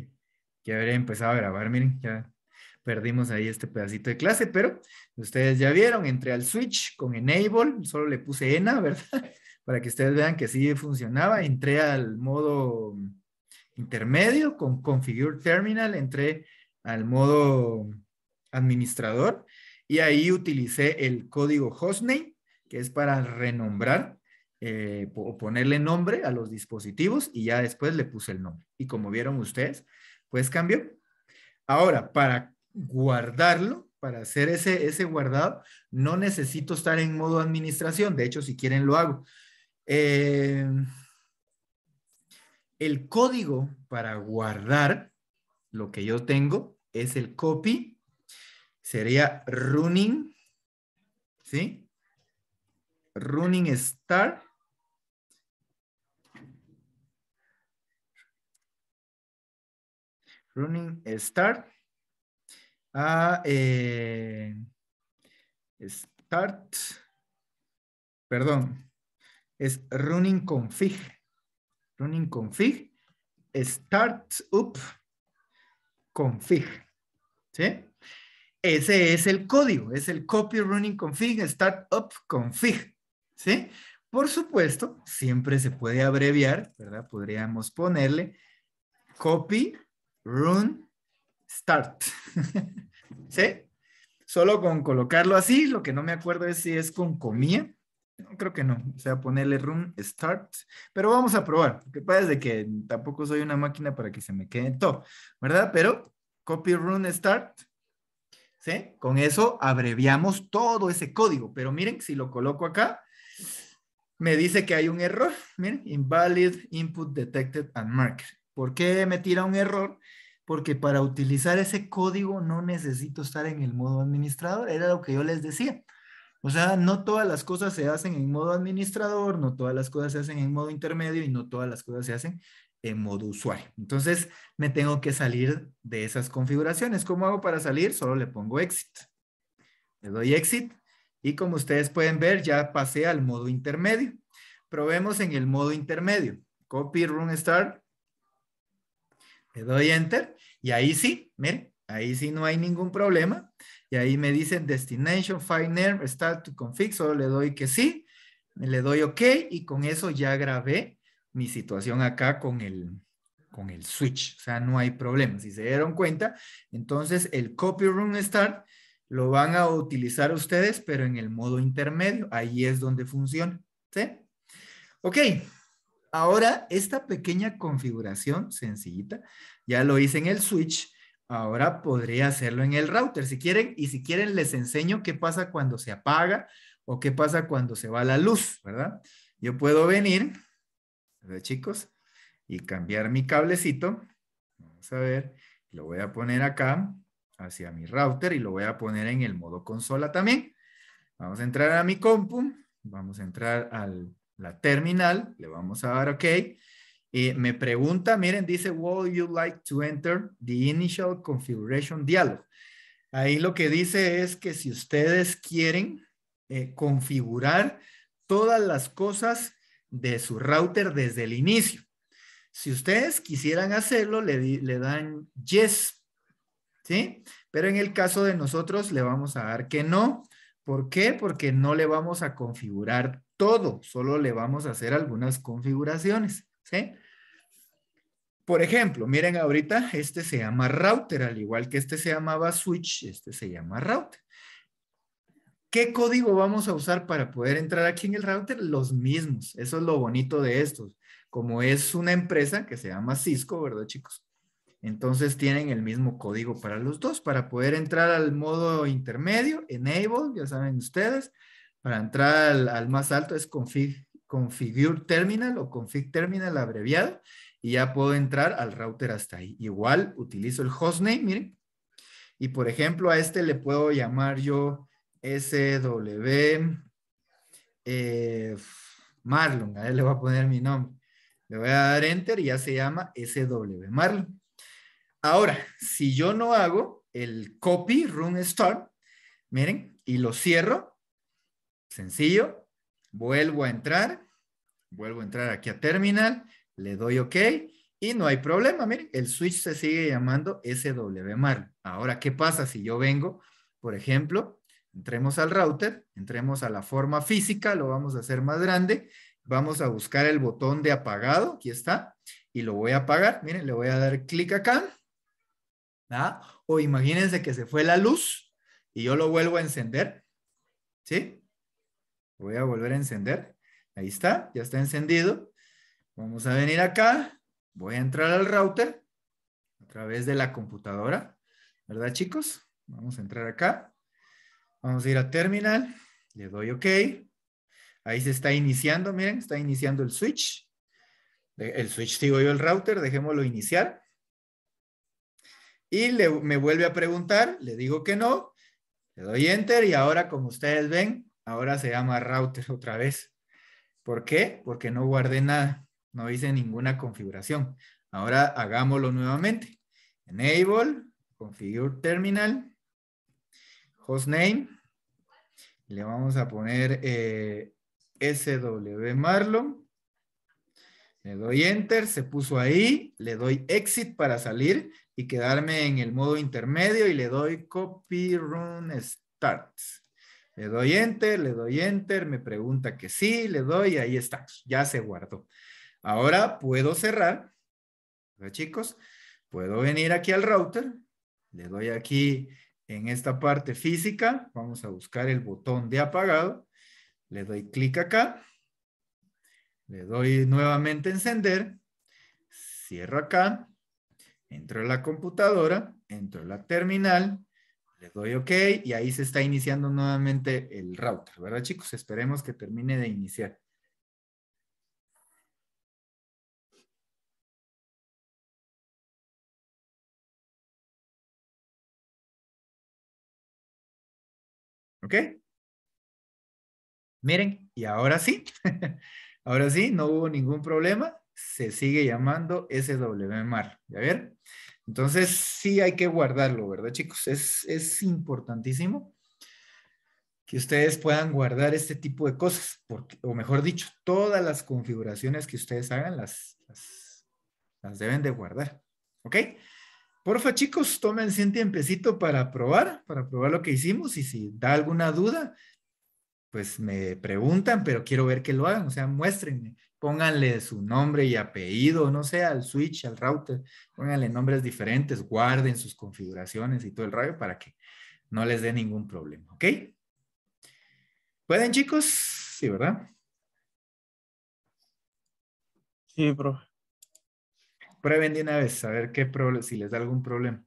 Que ya habría empezado a grabar, miren, ya perdimos ahí este pedacito de clase, pero ustedes ya vieron, entré al switch con enable, solo le puse ENA, ¿verdad? Para que ustedes vean que sí funcionaba, entré al modo intermedio con configure terminal, entré al modo administrador y ahí utilicé el código hostname, que es para renombrar eh, o ponerle nombre a los dispositivos y ya después le puse el nombre. Y como vieron ustedes, pues cambió. Ahora, para guardarlo, para hacer ese, guardado, no necesito estar en modo administración. De hecho, si quieren lo hago. Eh, el código para guardar lo que yo tengo es el copy, sería running, ¿sí? Running start Running Start a eh, Start, perdón, es Running Config. Running Config, Start up. Config. ¿Sí? Ese es el código, es el copy running config, Start up config, ¿sí? Por supuesto, siempre se puede abreviar, ¿verdad? Podríamos ponerle copy run, start. ¿Sí? Solo con colocarlo así, lo que no me acuerdo es si es con comía. No, creo que no. O sea, ponerle run, start. Pero vamos a probar. que pasa es de que tampoco soy una máquina para que se me quede todo, ¿verdad? Pero copy, run, start. ¿Sí? Con eso abreviamos todo ese código. Pero miren, si lo coloco acá, me dice que hay un error. Miren, invalid input detected and marked. ¿Por qué me tira un error? Porque para utilizar ese código no necesito estar en el modo administrador, era lo que yo les decía. O sea, no todas las cosas se hacen en modo administrador, no todas las cosas se hacen en modo intermedio y no todas las cosas se hacen en modo usuario. Entonces, me tengo que salir de esas configuraciones. ¿Cómo hago para salir? Solo le pongo exit. Le doy exit y como ustedes pueden ver, ya pasé al modo intermedio. Probemos en el modo intermedio. Copy, run, start. Le doy enter y ahí sí, miren, ahí sí no hay ningún problema. Y ahí me dicen destination, find start to config, solo le doy que sí, le doy ok y con eso ya grabé mi situación acá con el, con el switch. O sea, no hay problema. Si se dieron cuenta, entonces el copy room start lo van a utilizar ustedes, pero en el modo intermedio. Ahí es donde funciona. ¿Sí? Ok. Ahora, esta pequeña configuración sencillita, ya lo hice en el switch, ahora podría hacerlo en el router si quieren y si quieren les enseño qué pasa cuando se apaga o qué pasa cuando se va la luz, ¿verdad? Yo puedo venir, ¿verdad, chicos? Y cambiar mi cablecito. Vamos a ver, lo voy a poner acá hacia mi router y lo voy a poner en el modo consola también. Vamos a entrar a mi compu, vamos a entrar al la terminal, le vamos a dar OK. y me pregunta, miren, dice, would you like to enter the initial configuration dialog? Ahí lo que dice es que si ustedes quieren eh, configurar todas las cosas de su router desde el inicio. Si ustedes quisieran hacerlo, le, le dan yes, ¿sí? Pero en el caso de nosotros le vamos a dar que no. ¿Por qué? Porque no le vamos a configurar todo, solo le vamos a hacer algunas configuraciones, ¿sí? Por ejemplo, miren ahorita, este se llama router, al igual que este se llamaba switch, este se llama router. ¿Qué código vamos a usar para poder entrar aquí en el router? Los mismos, eso es lo bonito de estos. Como es una empresa que se llama Cisco, ¿verdad chicos? Entonces tienen el mismo código para los dos, para poder entrar al modo intermedio, enable, ya saben ustedes, para entrar al, más alto es config, configure terminal o config terminal abreviado y ya puedo entrar al router hasta ahí. Igual utilizo el hostname, miren. Y por ejemplo, a este le puedo llamar yo SW eh, Marlon. A él le voy a poner mi nombre. Le voy a dar enter y ya se llama SW Marlon. Ahora, si yo no hago el copy run start, miren, y lo cierro, Sencillo, vuelvo a entrar, vuelvo a entrar aquí a terminal, le doy OK y no hay problema. Miren, el switch se sigue llamando SWMAR. Ahora, ¿qué pasa si yo vengo, por ejemplo, entremos al router, entremos a la forma física, lo vamos a hacer más grande, vamos a buscar el botón de apagado, aquí está, y lo voy a apagar. Miren, le voy a dar clic acá. ¿Ah? O imagínense que se fue la luz y yo lo vuelvo a encender. ¿Sí? Voy a volver a encender. Ahí está, ya está encendido. Vamos a venir acá. Voy a entrar al router a través de la computadora. ¿Verdad, chicos? Vamos a entrar acá. Vamos a ir a terminal. Le doy OK. Ahí se está iniciando, miren, está iniciando el switch. El switch digo yo el router, dejémoslo iniciar. Y le, me vuelve a preguntar, le digo que no, le doy enter y ahora como ustedes ven, Ahora se llama router otra vez. ¿Por qué? Porque no guardé nada, no hice ninguna configuración. Ahora hagámoslo nuevamente. Enable, configure terminal, hostname. Le vamos a poner eh, SW Marlon. Le doy enter, se puso ahí, le doy exit para salir y quedarme en el modo intermedio y le doy copy run start. Le doy enter, le doy enter, me pregunta que sí, le doy, ahí está, ya se guardó. Ahora puedo cerrar, chicos? Puedo venir aquí al router, le doy aquí en esta parte física, vamos a buscar el botón de apagado, le doy clic acá, le doy nuevamente encender, cierro acá, entro a la computadora, entro a la terminal, le doy OK y ahí se está iniciando nuevamente el router, ¿verdad chicos? Esperemos que termine de iniciar. ¿Ok? Miren, y ahora sí, ahora sí, no hubo ningún problema. Se sigue llamando SWMAR. ¿Ya ver? Entonces, sí hay que guardarlo, ¿verdad, chicos? Es, es importantísimo que ustedes puedan guardar este tipo de cosas, o mejor dicho, todas las configuraciones que ustedes hagan las, las, deben de guardar, ¿ok? Porfa, chicos, tómense un tiempecito para probar, para probar lo que hicimos y si da alguna duda, pues me preguntan, pero quiero ver que lo hagan, o sea, muéstrenme pónganle su nombre y apellido, no sé, al switch, al router, pónganle nombres diferentes, guarden sus configuraciones y todo el rayo para que no les dé ningún problema, ¿ok? ¿Pueden, chicos? Sí, ¿verdad? Sí, profe. Prueben de una vez a ver qué si les da algún problema.